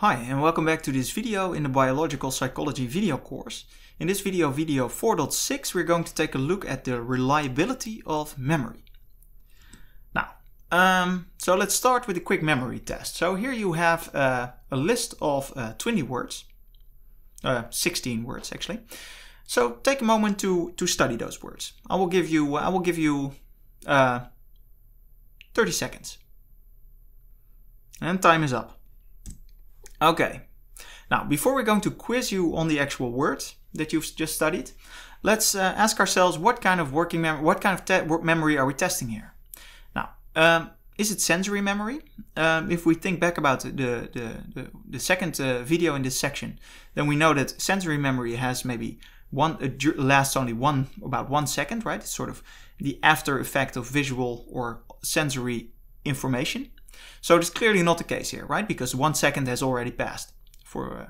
Hi and welcome back to this video in the Biological Psychology video course. In this video, video 4.6, we're going to take a look at the reliability of memory. Now, um, so let's start with a quick memory test. So here you have uh, a list of uh, 20 words, uh, 16 words actually. So take a moment to, to study those words. I will give you, I will give you uh, 30 seconds. And time is up. Okay, now before we're going to quiz you on the actual words that you've just studied, let's uh, ask ourselves what kind of working memory, what kind of memory are we testing here? Now, um, is it sensory memory? Um, if we think back about the, the, the, the second uh, video in this section, then we know that sensory memory has maybe one uh, lasts only one about one second, right? It's sort of the after effect of visual or sensory information. So it's clearly not the case here, right? Because one second has already passed for, uh,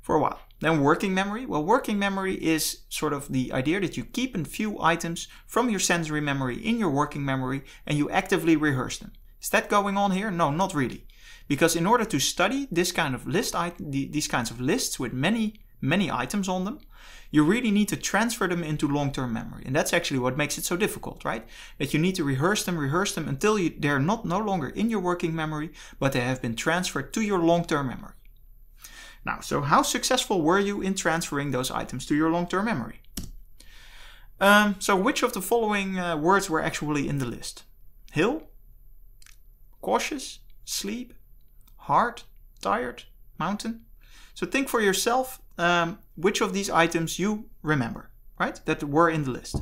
for a while. Then working memory. Well, working memory is sort of the idea that you keep and view items from your sensory memory in your working memory and you actively rehearse them. Is that going on here? No, not really. Because in order to study this kind of list, these kinds of lists with many many items on them, you really need to transfer them into long-term memory. And that's actually what makes it so difficult, right? That you need to rehearse them, rehearse them until you, they're not no longer in your working memory, but they have been transferred to your long-term memory. Now, so how successful were you in transferring those items to your long-term memory? Um, so which of the following uh, words were actually in the list? Hill, cautious, sleep, hard, tired, mountain. So think for yourself um, which of these items you remember, right? That were in the list.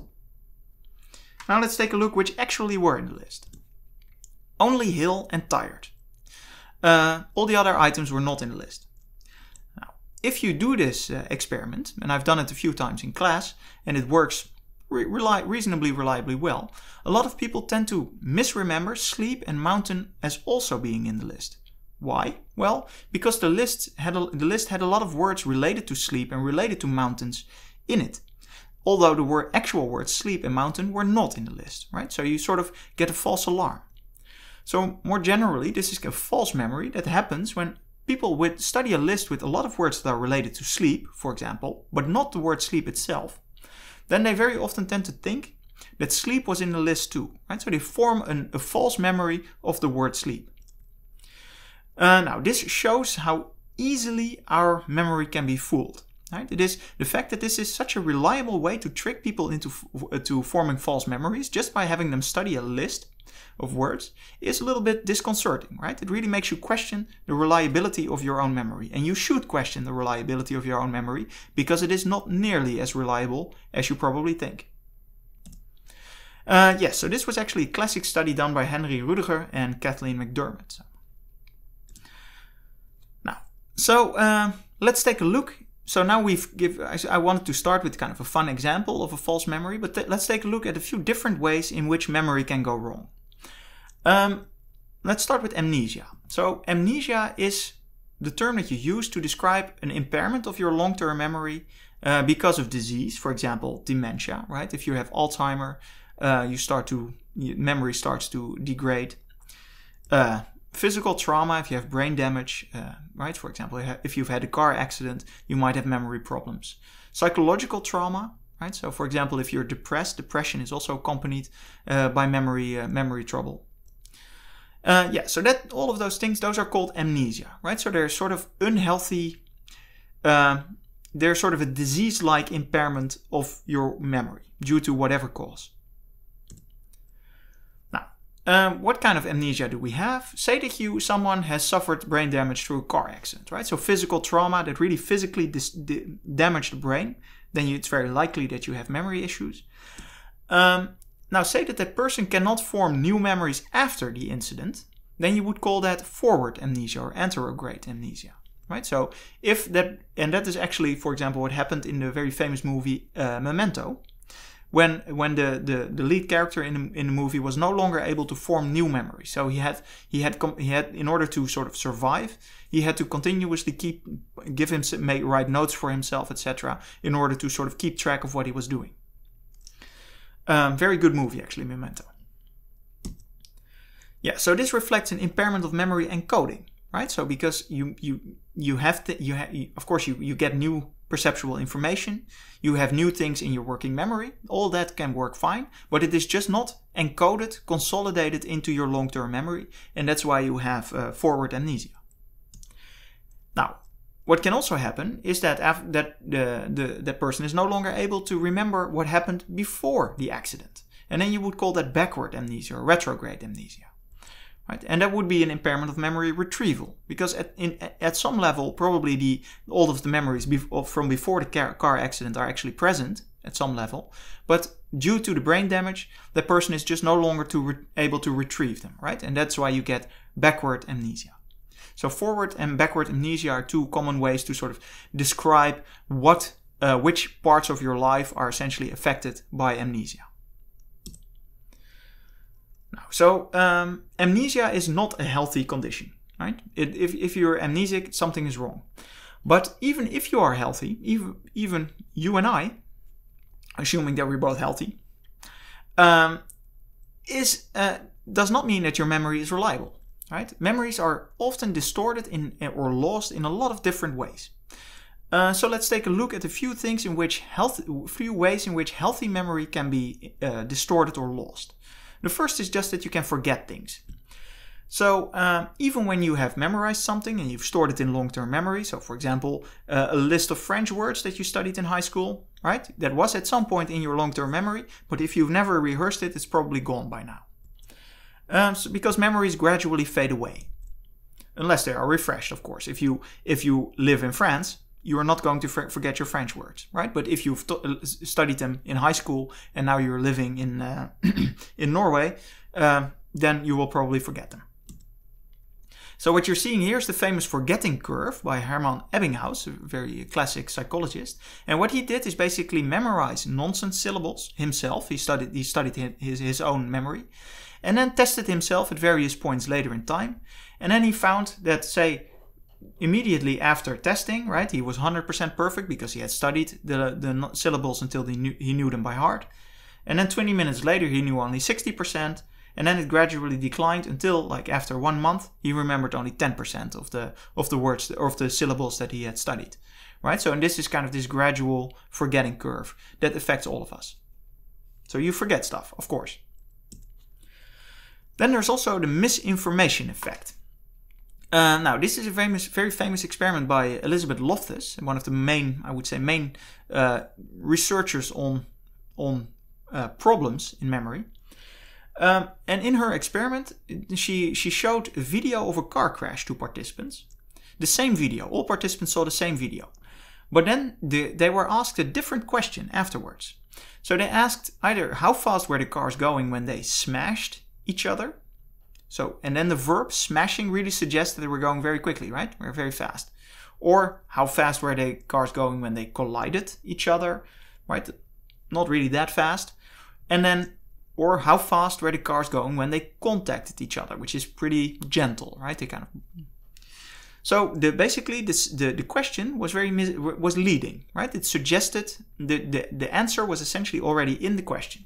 Now let's take a look which actually were in the list. Only Hill and Tired. Uh, all the other items were not in the list. Now, if you do this uh, experiment, and I've done it a few times in class, and it works re reli reasonably reliably well, a lot of people tend to misremember sleep and mountain as also being in the list. Why? Well, because the list had a, the list had a lot of words related to sleep and related to mountains in it. Although the word, actual words sleep and mountain were not in the list, right? So you sort of get a false alarm. So more generally, this is a false memory that happens when people would study a list with a lot of words that are related to sleep, for example, but not the word sleep itself. Then they very often tend to think that sleep was in the list too, right? So they form an, a false memory of the word sleep. Uh, now, this shows how easily our memory can be fooled. Right? It is the fact that this is such a reliable way to trick people into uh, to forming false memories just by having them study a list of words is a little bit disconcerting, right? It really makes you question the reliability of your own memory. And you should question the reliability of your own memory because it is not nearly as reliable as you probably think. Uh, yes, so this was actually a classic study done by Henry Rudiger and Kathleen McDermott. So uh, let's take a look. So now we've give. I, wanted to start with kind of a fun example of a false memory, but let's take a look at a few different ways in which memory can go wrong. Um, let's start with amnesia. So amnesia is the term that you use to describe an impairment of your long-term memory uh, because of disease, for example, dementia. Right? If you have Alzheimer, uh, you start to memory starts to degrade. Uh, physical trauma, if you have brain damage, uh, right? For example, if you've had a car accident, you might have memory problems. Psychological trauma, right? So, for example, if you're depressed, depression is also accompanied uh, by memory uh, memory trouble. Uh, yeah, so that all of those things, those are called amnesia, right? So they're sort of unhealthy. Uh, they're sort of a disease-like impairment of your memory due to whatever cause. Um, what kind of amnesia do we have? Say that you someone has suffered brain damage through a car accident, right? So physical trauma that really physically damaged the brain, then you, it's very likely that you have memory issues. Um, now say that that person cannot form new memories after the incident, then you would call that forward amnesia or anterograde amnesia, right? So if that and that is actually, for example, what happened in the very famous movie uh, Memento when when the, the, the lead character in the, in the movie was no longer able to form new memories. So he had he had com- he had in order to sort of survive, he had to continuously keep give him make write notes for himself, etc. In order to sort of keep track of what he was doing. Um, very good movie actually, Memento. Yeah, so this reflects an impairment of memory and coding, right? So because you you you have to you, ha- you of course you you get new perceptual information, you have new things in your working memory, all that can work fine, but it is just not encoded, consolidated into your long term memory, and that's why you have uh, forward amnesia. Now, what can also happen is that that the, uh, the that person is no longer able to remember what happened before the accident, and then you would call that backward amnesia or retrograde amnesia. Right? And that would be an impairment of memory retrieval, because at, in, at some level, probably the, all of the memories bef from before the car, car accident are actually present at some level, but due to the brain damage, the person is just no longer to able to retrieve them, right? And that's why you get backward amnesia. So forward and backward amnesia are two common ways to sort of describe what, uh, which parts of your life are essentially affected by amnesia. So um, amnesia is not a healthy condition, right? It, if, if you're amnesic, something is wrong. But even if you are healthy, even, even you and I, assuming that we're both healthy, um, is uh, does not mean that your memory is reliable, right? Memories are often distorted in or lost in a lot of different ways. Uh, so let's take a look at a few things in which health, few ways in which healthy memory can be uh, distorted or lost. The first is just that you can forget things. So um, even when you have memorized something and you've stored it in long-term memory, so for example, uh, a list of French words that you studied in high school, right? That was at some point in your long-term memory, but if you've never rehearsed it, it's probably gone by now. Um, so because memories gradually fade away, unless they are refreshed, of course. If you if you live in France, you are not going to forget your French words, right? But if you've uh, studied them in high school and now you're living in uh, in Norway, uh, then you will probably forget them. So what you're seeing here is the famous forgetting curve by Hermann Ebbinghaus, a very classic psychologist. And what he did is basically memorize nonsense syllables himself. He studied he studied his his own memory, and then tested himself at various points later in time. And then he found that say immediately after testing, right, he was 100% perfect because he had studied the, the syllables until he knew, he knew them by heart. And then 20 minutes later, he knew only 60%. And then it gradually declined until, like, after one month, he remembered only 10% of the, of the words or of the syllables that he had studied, right? So, and this is kind of this gradual forgetting curve that affects all of us. So you forget stuff, of course. Then there's also the misinformation effect. Uh, now, this is a famous, very famous experiment by Elizabeth Loftus, one of the main, I would say, main uh, researchers on on uh, problems in memory. Um, and in her experiment, she she showed a video of a car crash to participants, the same video. All participants saw the same video, but then the, they were asked a different question afterwards. So they asked either how fast were the cars going when they smashed each other, so, and then the verb smashing really suggests that they were going very quickly, right? We're very fast. Or how fast were the cars going when they collided each other, right? Not really that fast. And then, or how fast were the cars going when they contacted each other, which is pretty gentle, right? They kind of. So the basically this, the the question was very was leading, right? It suggested the, the the answer was essentially already in the question.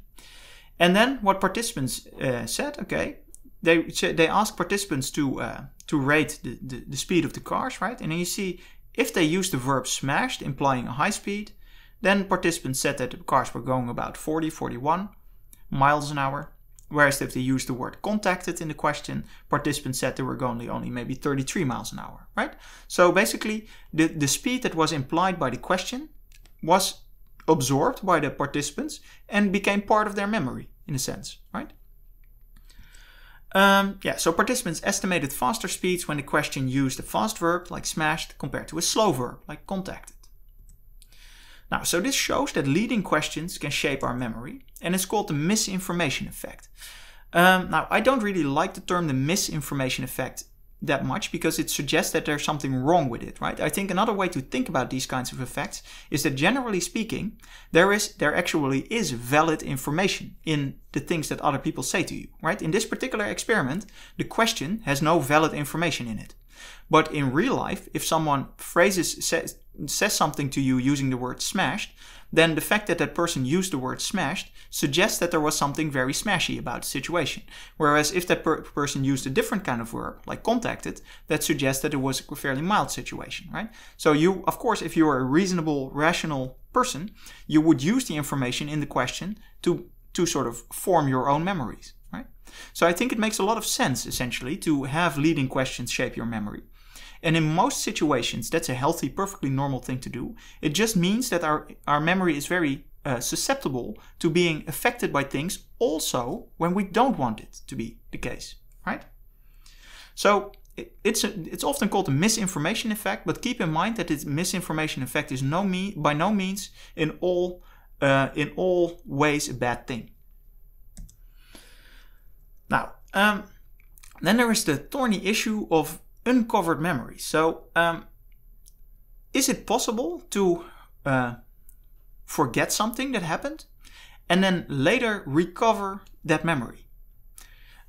And then what participants uh, said, okay, they they ask participants to uh, to rate the, the, the, speed of the cars, right? And then you see if they use the verb smashed, implying a high speed, then participants said that the cars were going about 40, 41 miles an hour. Whereas if they used the word contacted in the question, participants said they were going only maybe 33 miles an hour, right? So basically, the, the speed that was implied by the question was absorbed by the participants and became part of their memory, in a sense, right? Um, yeah, so participants estimated faster speeds when the question used a fast verb like smashed compared to a slow verb like contacted. Now, so this shows that leading questions can shape our memory and it's called the misinformation effect. Um, now, I don't really like the term the misinformation effect that much because it suggests that there's something wrong with it, right? I think another way to think about these kinds of effects is that generally speaking, there is there actually is valid information in the things that other people say to you, right? In this particular experiment, the question has no valid information in it. But in real life, if someone phrases, says, says something to you using the word smashed, then the fact that that person used the word smashed suggests that there was something very smashy about the situation. Whereas if that per person used a different kind of verb, like contacted, that suggests that it was a fairly mild situation, right? So you, of course, if you are a reasonable, rational person, you would use the information in the question to, to sort of form your own memories. So I think it makes a lot of sense, essentially, to have leading questions shape your memory. And in most situations, that's a healthy, perfectly normal thing to do. It just means that our, our memory is very uh, susceptible to being affected by things also when we don't want it to be the case, right? So it, it's, a, it's often called the misinformation effect, but keep in mind that this misinformation effect is no me by no means in all, uh, in all ways a bad thing. Now, um, ehm, then there is the thorny issue of uncovered memory. So, um, is it possible to uh, forget something that happened and then later recover that memory?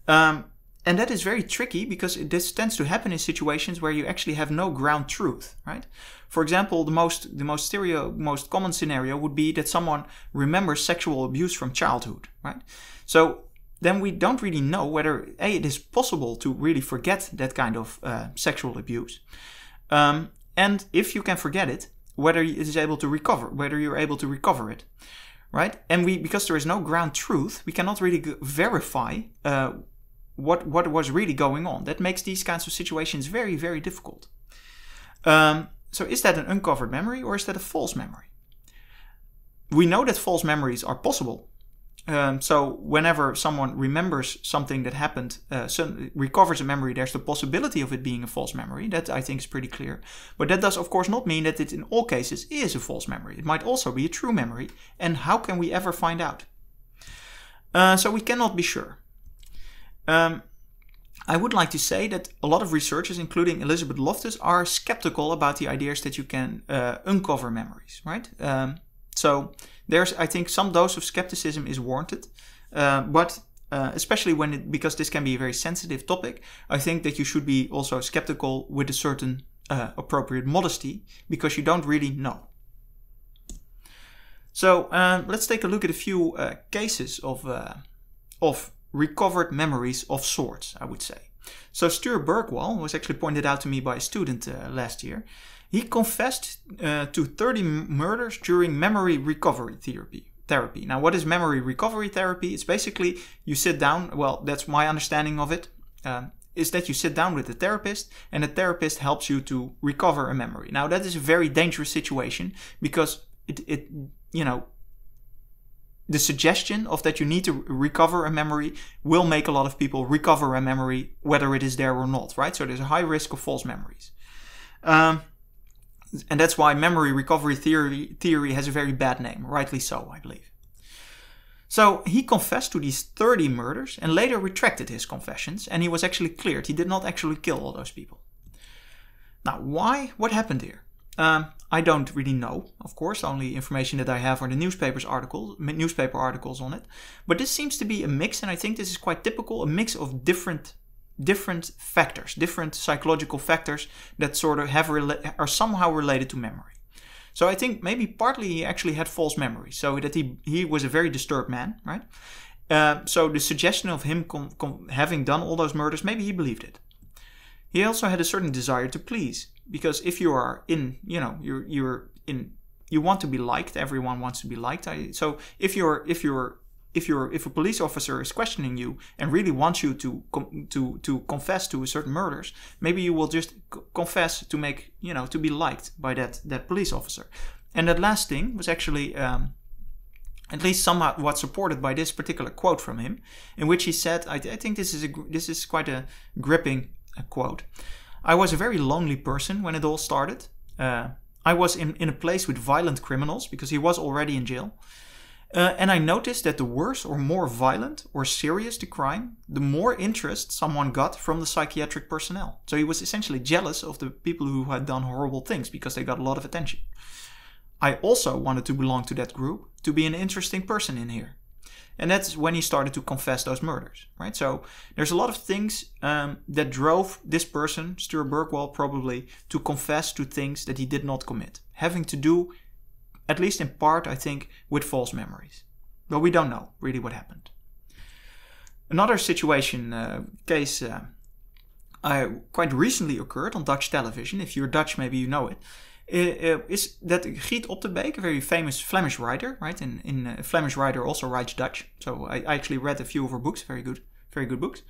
Um, and that is very tricky because this tends to happen in situations where you actually have no ground truth, right? For example, the most the most stereo, most common scenario would be that someone remembers sexual abuse from childhood, right? So then we don't really know whether a it is possible to really forget that kind of uh, sexual abuse, um, and if you can forget it, whether it is able to recover, whether you're able to recover it, right? And we because there is no ground truth, we cannot really verify uh, what what was really going on. That makes these kinds of situations very very difficult. Um, so is that an uncovered memory or is that a false memory? We know that false memories are possible um, so whenever someone remembers something that happened, uh, recovers a memory, there's the possibility of it being a false memory. That I think is pretty clear. But that does, of course, not mean that it in all cases is a false memory. It might also be a true memory. And how can we ever find out? Uh, so we cannot be sure. Um, I would like to say that a lot of researchers, including Elizabeth Loftus, are skeptical about the ideas that you can uh, uncover memories, right? Um, so there's I think some dose of skepticism is warranted, uh, but uh, especially when it, because this can be a very sensitive topic, I think that you should be also skeptical with a certain uh, appropriate modesty because you don't really know. So um, let's take a look at a few uh, cases of, uh, of recovered memories of sorts, I would say. So Stuart Bergwall was actually pointed out to me by a student uh, last year. He confessed uh, to 30 murders during memory recovery therapy. Therapy. Now, what is memory recovery therapy? It's basically you sit down. Well, that's my understanding of it. Um, is that you sit down with a the therapist and the therapist helps you to recover a memory. Now, that is a very dangerous situation because it, it you know, the suggestion of that you need to recover a memory will make a lot of people recover a memory whether it is there or not right so there's a high risk of false memories um, and that's why memory recovery theory, theory has a very bad name, rightly so, I believe. So he confessed to these 30 murders and later retracted his confessions, and he was actually cleared. He did not actually kill all those people. Now, why? What happened here? Um, I don't really know, of course. Only information that I have are the newspapers articles, newspaper articles on it. But this seems to be a mix, and I think this is quite typical—a mix of different different factors, different psychological factors that sort of have are somehow related to memory. So I think maybe partly he actually had false memory, so that he he was a very disturbed man, right? Uh, so the suggestion of him having done all those murders, maybe he believed it. He also had a certain desire to please, because if you are in, you know, you're you're in, you want to be liked. Everyone wants to be liked. I, so if you're if you're if you're if a police officer is questioning you and really wants you to com- to to confess to certain murders, maybe you will just c- confess to make you know to be liked by that that police officer. And that last thing was actually. Um, at least somewhat what supported by this particular quote from him, in which he said, I, I think this is, a, this is quite a gripping uh, quote. I was a very lonely person when it all started. Uh, I was in, in a place with violent criminals because he was already in jail. Uh, and I noticed that the worse or more violent or serious the crime, the more interest someone got from the psychiatric personnel. So he was essentially jealous of the people who had done horrible things because they got a lot of attention. I also wanted to belong to that group, to be an interesting person in here. And that's when he started to confess those murders, right? So there's a lot of things um, that drove this person, Stuart Bergwall probably, to confess to things that he did not commit, having to do at least in part, I think, with false memories. But we don't know really what happened. Another situation, uh, case uh, quite recently occurred on Dutch television, if you're Dutch, maybe you know it, uh, is that Giet Optebeek, a very famous Flemish writer, right? In, in a Flemish writer also writes Dutch. So I, I, actually read a few of her books, very good, very good books.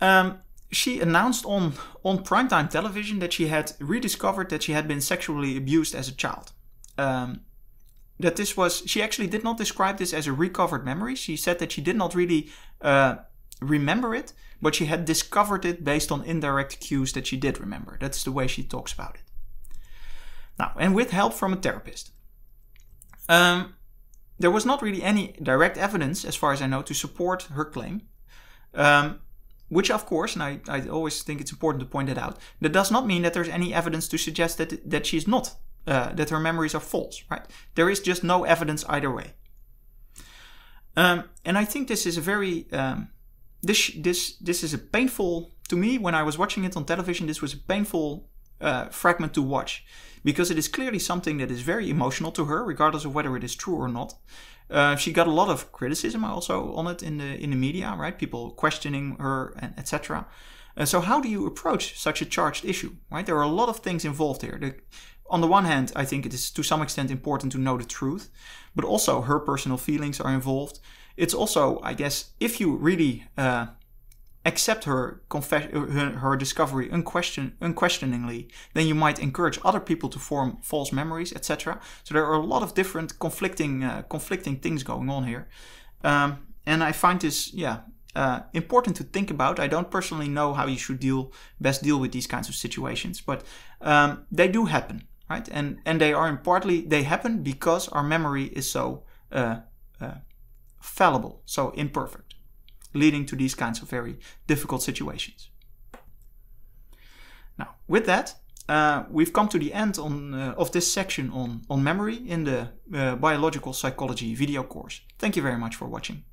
Um, she announced on, on primetime television that she had rediscovered that she had been sexually abused as a child. Um, that this was she actually did not describe this as a recovered memory she said that she did not really uh, remember it but she had discovered it based on indirect cues that she did remember that's the way she talks about it now and with help from a therapist um, there was not really any direct evidence as far as i know to support her claim um, which of course and I, I always think it's important to point that out that does not mean that there's any evidence to suggest that, that she is not uh, that her memories are false, right? There is just no evidence either way. Um, and I think this is a very um, this this this is a painful to me when I was watching it on television. This was a painful uh, fragment to watch because it is clearly something that is very emotional to her, regardless of whether it is true or not. Uh, she got a lot of criticism also on it in the in the media, right? People questioning her and etc. Uh, so how do you approach such a charged issue, right? There are a lot of things involved here. The, on the one hand, I think it is to some extent important to know the truth, but also her personal feelings are involved. It's also, I guess, if you really uh, accept her uh, her, her discovery unquestion unquestioningly, then you might encourage other people to form false memories, etc. So there are a lot of different conflicting uh, conflicting things going on here, um, and I find this yeah uh, important to think about. I don't personally know how you should deal best deal with these kinds of situations, but um, they do happen right? And and they are partly they happen because our memory is so uh, uh, fallible, so imperfect, leading to these kinds of very difficult situations. Now, with that, uh, we've come to the end on, uh, of this section on, on memory in the uh, biological psychology video course. Thank you very much for watching.